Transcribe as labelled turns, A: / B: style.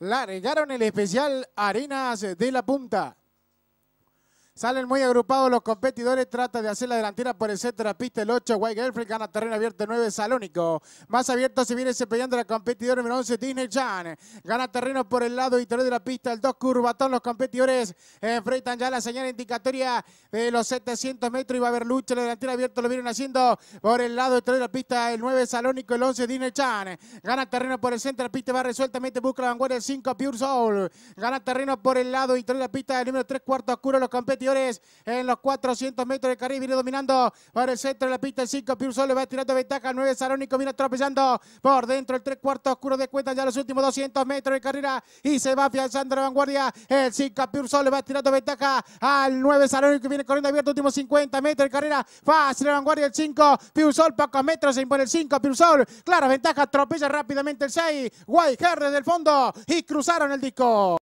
A: largaron el especial Arenas de la Punta. Salen muy agrupados los competidores, trata de hacer la delantera por el centro de la pista el 8, White Girlfriend, gana terreno abierto el 9, Salónico. Más abierto se viene cepillando la competidora número 11, Disney Chan. Gana terreno por el lado interior de la pista el 2, Curvatón. Los competidores enfrentan ya la señal indicatoria de los 700 metros y va a haber lucha. La delantera abierta lo vienen haciendo por el lado interior de la pista el 9, Salónico, el 11, Disney Chan. Gana terreno por el centro de la pista, va resueltamente, busca la vanguardia el 5, Pure Soul. Gana terreno por el lado interior de la pista el número 3, cuarto oscuro, los competidores en los 400 metros de carril. Viene dominando para el centro de la pista el 5. Piusol le va tirando ventaja. al 9 Salónico viene atropellando por dentro el 3 cuartos oscuro de cuenta. Ya los últimos 200 metros de carrera y se va afianzando la vanguardia. El 5 Piursol le va tirando ventaja al 9 Salónico. Viene corriendo abierto. Últimos 50 metros de carrera. Fácil la vanguardia el 5. Sol. pocos metros. Se impone el 5. Sol. Clara ventaja. Atropella rápidamente el 6. White en el fondo y cruzaron el disco.